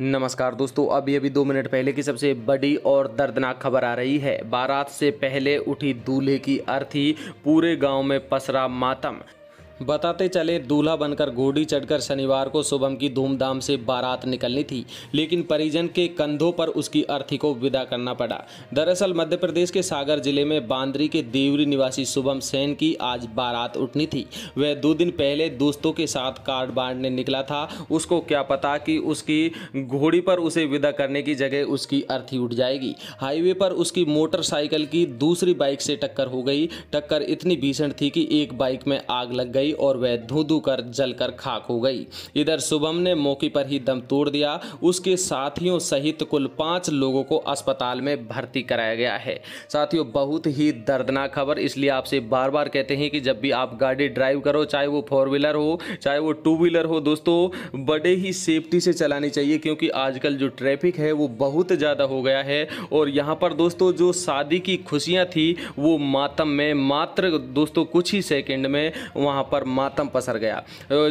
नमस्कार दोस्तों अभी अभी दो मिनट पहले की सबसे बड़ी और दर्दनाक खबर आ रही है बारात से पहले उठी दूल्हे की अर्थी पूरे गांव में पसरा मातम बताते चले दूल्हा बनकर घोड़ी चढ़कर शनिवार को शुभम की धूमधाम से बारात निकलनी थी लेकिन परिजन के कंधों पर उसकी अर्थी को विदा करना पड़ा दरअसल मध्य प्रदेश के सागर जिले में बांद्री के देवरी निवासी शुभम सेन की आज बारात उठनी थी वह दो दिन पहले दोस्तों के साथ कार्ड बांटने निकला था उसको क्या पता कि उसकी घोड़ी पर उसे विदा करने की जगह उसकी अर्थी उठ जाएगी हाईवे पर उसकी मोटरसाइकिल की दूसरी बाइक से टक्कर हो गई टक्कर इतनी भीषण थी कि एक बाइक में आग लग गई गई और वह धू धू कर जलकर खाक हो गई इधर शुभम ने मौके पर ही दम तोड़ दिया उसके साथियों सहित कुल पांच लोगों को अस्पताल में भर्ती कराया गया है साथियों बहुत ही दर्दनाक खबर इसलिए आपसे बार बार कहते हैं कि जब भी आप गाड़ी ड्राइव करो चाहे वो फोर व्हीलर हो चाहे वो टू व्हीलर हो दोस्तों बड़े ही सेफ्टी से चलानी चाहिए क्योंकि आजकल जो ट्रैफिक है वो बहुत ज़्यादा हो गया है और यहाँ पर दोस्तों जो शादी की खुशियाँ थी वो मातम में मात्र दोस्तों कुछ ही सेकेंड में वहाँ पर पर मातम पसर गया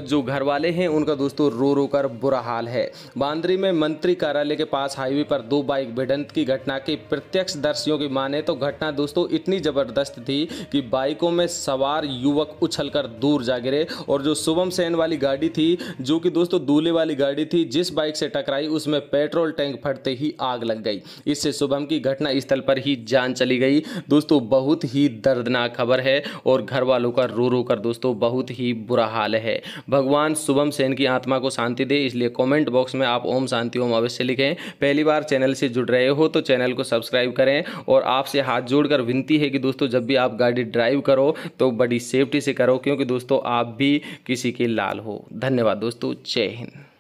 जो घर वाले हैं उनका दोस्तों रो रो कर बुरा हाल है बांद्री में मंत्री कार्यालय के पास हाईवे पर दो बाइक भिड़ंत की घटना के प्रत्यक्ष दर्शियों की माने तो घटना दोस्तों इतनी जबरदस्त थी कि बाइकों में सवार युवक उछल दूर जा गिरे और जो शुभम सेन वाली गाड़ी थी जो कि दोस्तों दूल्हे वाली गाड़ी थी जिस बाइक से टकराई उसमें पेट्रोल टैंक फटते ही आग लग गई इससे शुभम की घटना स्थल पर ही जान चली गई दोस्तों बहुत ही दर्दनाक खबर है और घर वालों का रो रो कर दोस्तों बहुत बहुत ही बुरा हाल है भगवान शुभम सेन की आत्मा को शांति दे इसलिए कमेंट बॉक्स में आप ओम शांति ओम अवश्य लिखें पहली बार चैनल से जुड़ रहे हो तो चैनल को सब्सक्राइब करें और आपसे हाथ जोड़कर विनती है कि दोस्तों जब भी आप गाड़ी ड्राइव करो तो बड़ी सेफ्टी से करो क्योंकि दोस्तों आप भी किसी के लाल हो धन्यवाद दोस्तों जय हिंद